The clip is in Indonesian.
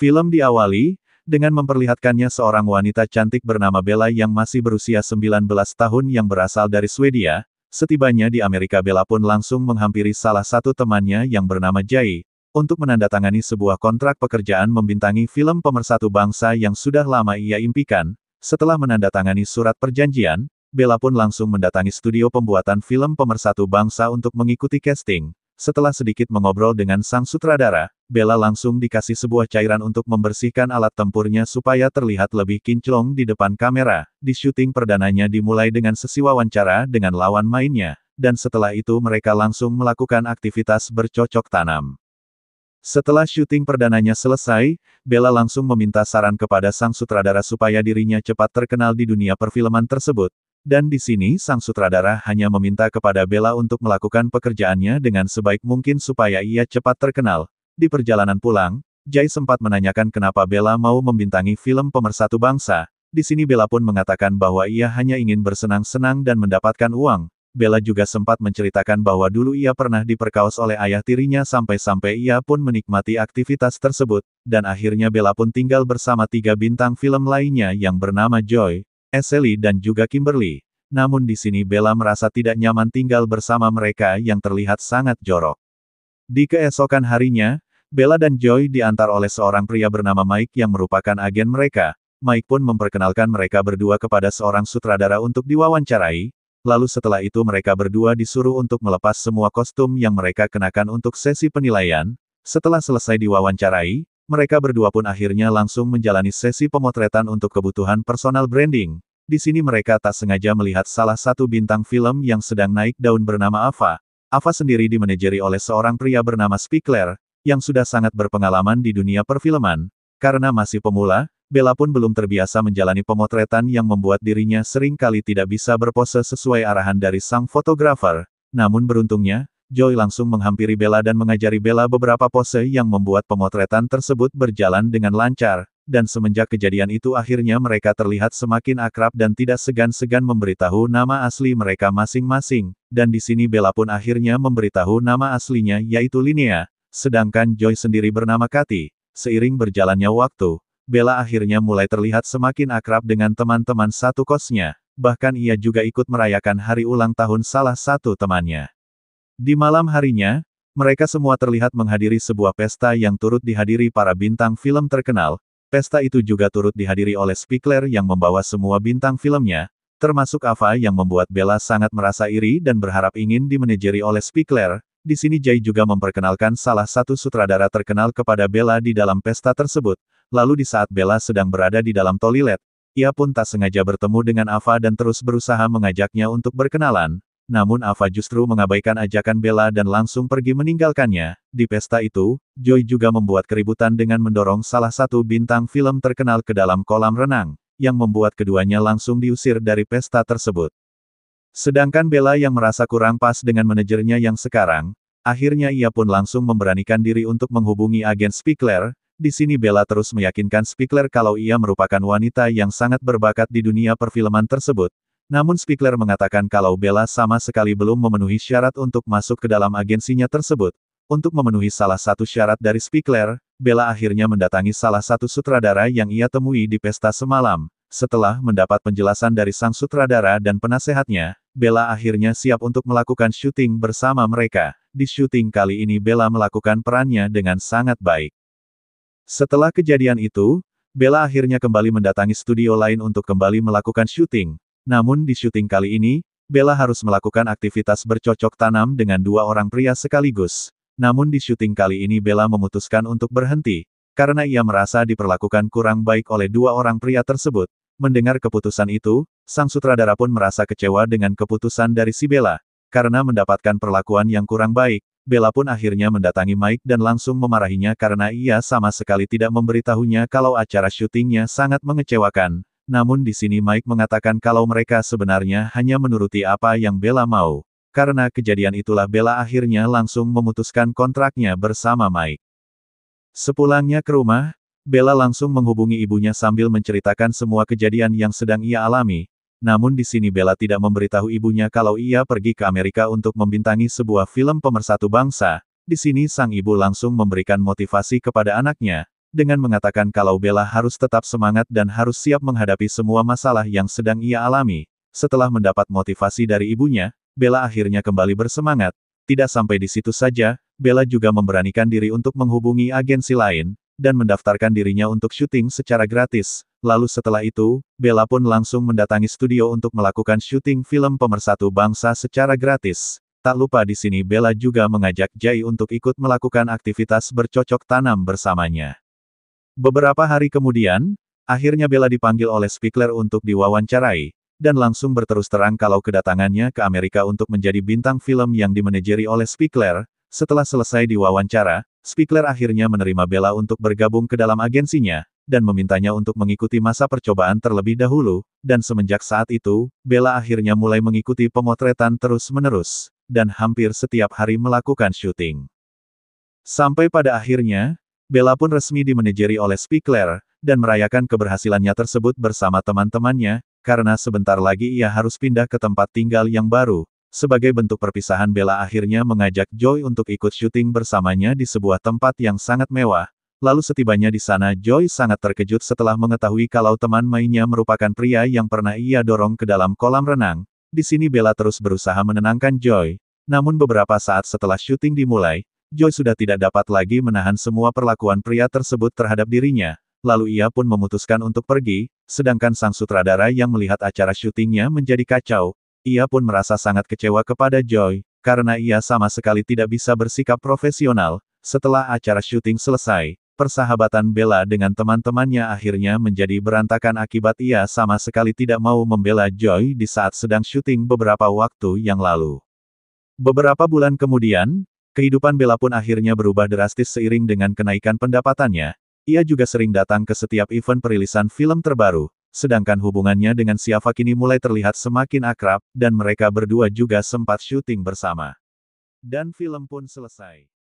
Film diawali, dengan memperlihatkannya seorang wanita cantik bernama Bella yang masih berusia 19 tahun yang berasal dari Swedia, setibanya di Amerika Bella pun langsung menghampiri salah satu temannya yang bernama Jai, untuk menandatangani sebuah kontrak pekerjaan membintangi film pemersatu bangsa yang sudah lama ia impikan, setelah menandatangani surat perjanjian, Bella pun langsung mendatangi studio pembuatan film pemersatu bangsa untuk mengikuti casting. Setelah sedikit mengobrol dengan sang sutradara, Bella langsung dikasih sebuah cairan untuk membersihkan alat tempurnya supaya terlihat lebih kinclong di depan kamera. Di syuting perdananya dimulai dengan sesi wawancara dengan lawan mainnya, dan setelah itu mereka langsung melakukan aktivitas bercocok tanam. Setelah syuting perdananya selesai, Bella langsung meminta saran kepada sang sutradara supaya dirinya cepat terkenal di dunia perfilman tersebut, dan di sini sang sutradara hanya meminta kepada Bella untuk melakukan pekerjaannya dengan sebaik mungkin supaya ia cepat terkenal. Di perjalanan pulang, Jai sempat menanyakan kenapa Bella mau membintangi film Pemersatu Bangsa. Di sini Bella pun mengatakan bahwa ia hanya ingin bersenang-senang dan mendapatkan uang. Bella juga sempat menceritakan bahwa dulu ia pernah diperkaos oleh ayah tirinya sampai-sampai ia pun menikmati aktivitas tersebut, dan akhirnya Bella pun tinggal bersama tiga bintang film lainnya yang bernama Joy, Eseli dan juga Kimberly. Namun di sini Bella merasa tidak nyaman tinggal bersama mereka yang terlihat sangat jorok. Di keesokan harinya, Bella dan Joy diantar oleh seorang pria bernama Mike yang merupakan agen mereka. Mike pun memperkenalkan mereka berdua kepada seorang sutradara untuk diwawancarai, lalu setelah itu mereka berdua disuruh untuk melepas semua kostum yang mereka kenakan untuk sesi penilaian. Setelah selesai diwawancarai, mereka berdua pun akhirnya langsung menjalani sesi pemotretan untuk kebutuhan personal branding. Di sini mereka tak sengaja melihat salah satu bintang film yang sedang naik daun bernama Ava. Ava sendiri dimanajeri oleh seorang pria bernama Spikler, yang sudah sangat berpengalaman di dunia perfilman. Karena masih pemula, Bella pun belum terbiasa menjalani pemotretan yang membuat dirinya seringkali tidak bisa berpose sesuai arahan dari sang fotografer. Namun beruntungnya, Joy langsung menghampiri Bella dan mengajari Bella beberapa pose yang membuat pemotretan tersebut berjalan dengan lancar, dan semenjak kejadian itu akhirnya mereka terlihat semakin akrab dan tidak segan-segan memberitahu nama asli mereka masing-masing, dan di sini Bella pun akhirnya memberitahu nama aslinya yaitu Linia, sedangkan Joy sendiri bernama Kati. Seiring berjalannya waktu, Bella akhirnya mulai terlihat semakin akrab dengan teman-teman satu kosnya, bahkan ia juga ikut merayakan hari ulang tahun salah satu temannya. Di malam harinya, mereka semua terlihat menghadiri sebuah pesta yang turut dihadiri para bintang film terkenal, pesta itu juga turut dihadiri oleh Spikler yang membawa semua bintang filmnya, termasuk Ava yang membuat Bella sangat merasa iri dan berharap ingin dimanajeri oleh Spikler. Di sini Jay juga memperkenalkan salah satu sutradara terkenal kepada Bella di dalam pesta tersebut, lalu di saat Bella sedang berada di dalam toilet, ia pun tak sengaja bertemu dengan Ava dan terus berusaha mengajaknya untuk berkenalan, namun Ava justru mengabaikan ajakan Bella dan langsung pergi meninggalkannya. Di pesta itu, Joy juga membuat keributan dengan mendorong salah satu bintang film terkenal ke dalam kolam renang, yang membuat keduanya langsung diusir dari pesta tersebut. Sedangkan Bella yang merasa kurang pas dengan manajernya yang sekarang, akhirnya ia pun langsung memberanikan diri untuk menghubungi agen Spikler. Di sini Bella terus meyakinkan Spikler kalau ia merupakan wanita yang sangat berbakat di dunia perfilman tersebut, namun Spikler mengatakan kalau Bella sama sekali belum memenuhi syarat untuk masuk ke dalam agensinya tersebut. Untuk memenuhi salah satu syarat dari Spikler, Bella akhirnya mendatangi salah satu sutradara yang ia temui di pesta semalam. Setelah mendapat penjelasan dari sang sutradara dan penasehatnya, Bella akhirnya siap untuk melakukan syuting bersama mereka. Di syuting kali ini Bella melakukan perannya dengan sangat baik. Setelah kejadian itu, Bella akhirnya kembali mendatangi studio lain untuk kembali melakukan syuting. Namun di syuting kali ini, Bella harus melakukan aktivitas bercocok tanam dengan dua orang pria sekaligus. Namun di syuting kali ini Bella memutuskan untuk berhenti, karena ia merasa diperlakukan kurang baik oleh dua orang pria tersebut. Mendengar keputusan itu, sang sutradara pun merasa kecewa dengan keputusan dari si Bella. Karena mendapatkan perlakuan yang kurang baik, Bella pun akhirnya mendatangi Mike dan langsung memarahinya karena ia sama sekali tidak memberitahunya kalau acara syutingnya sangat mengecewakan namun di sini Mike mengatakan kalau mereka sebenarnya hanya menuruti apa yang Bella mau. Karena kejadian itulah Bella akhirnya langsung memutuskan kontraknya bersama Mike. Sepulangnya ke rumah, Bella langsung menghubungi ibunya sambil menceritakan semua kejadian yang sedang ia alami, namun di sini Bella tidak memberitahu ibunya kalau ia pergi ke Amerika untuk membintangi sebuah film pemersatu bangsa. Di sini sang ibu langsung memberikan motivasi kepada anaknya, dengan mengatakan kalau Bella harus tetap semangat dan harus siap menghadapi semua masalah yang sedang ia alami. Setelah mendapat motivasi dari ibunya, Bella akhirnya kembali bersemangat. Tidak sampai di situ saja, Bella juga memberanikan diri untuk menghubungi agensi lain, dan mendaftarkan dirinya untuk syuting secara gratis. Lalu setelah itu, Bella pun langsung mendatangi studio untuk melakukan syuting film Pemersatu Bangsa secara gratis. Tak lupa di sini Bella juga mengajak Jai untuk ikut melakukan aktivitas bercocok tanam bersamanya. Beberapa hari kemudian, akhirnya Bella dipanggil oleh Spickler untuk diwawancarai, dan langsung berterus terang kalau kedatangannya ke Amerika untuk menjadi bintang film yang dimanajeri oleh Spickler. Setelah selesai diwawancara, Spickler akhirnya menerima Bella untuk bergabung ke dalam agensinya, dan memintanya untuk mengikuti masa percobaan terlebih dahulu, dan semenjak saat itu, Bella akhirnya mulai mengikuti pemotretan terus-menerus, dan hampir setiap hari melakukan syuting. Sampai pada akhirnya, Bella pun resmi dimanajeri oleh Spikler, dan merayakan keberhasilannya tersebut bersama teman-temannya, karena sebentar lagi ia harus pindah ke tempat tinggal yang baru. Sebagai bentuk perpisahan Bella akhirnya mengajak Joy untuk ikut syuting bersamanya di sebuah tempat yang sangat mewah. Lalu setibanya di sana Joy sangat terkejut setelah mengetahui kalau teman mainnya merupakan pria yang pernah ia dorong ke dalam kolam renang. Di sini Bella terus berusaha menenangkan Joy. Namun beberapa saat setelah syuting dimulai, Joy sudah tidak dapat lagi menahan semua perlakuan pria tersebut terhadap dirinya, lalu ia pun memutuskan untuk pergi, sedangkan sang sutradara yang melihat acara syutingnya menjadi kacau, ia pun merasa sangat kecewa kepada Joy, karena ia sama sekali tidak bisa bersikap profesional, setelah acara syuting selesai, persahabatan Bella dengan teman-temannya akhirnya menjadi berantakan akibat ia sama sekali tidak mau membela Joy di saat sedang syuting beberapa waktu yang lalu. Beberapa bulan kemudian, Kehidupan Bella pun akhirnya berubah drastis seiring dengan kenaikan pendapatannya. Ia juga sering datang ke setiap event perilisan film terbaru, sedangkan hubungannya dengan Siava kini mulai terlihat semakin akrab, dan mereka berdua juga sempat syuting bersama. Dan film pun selesai.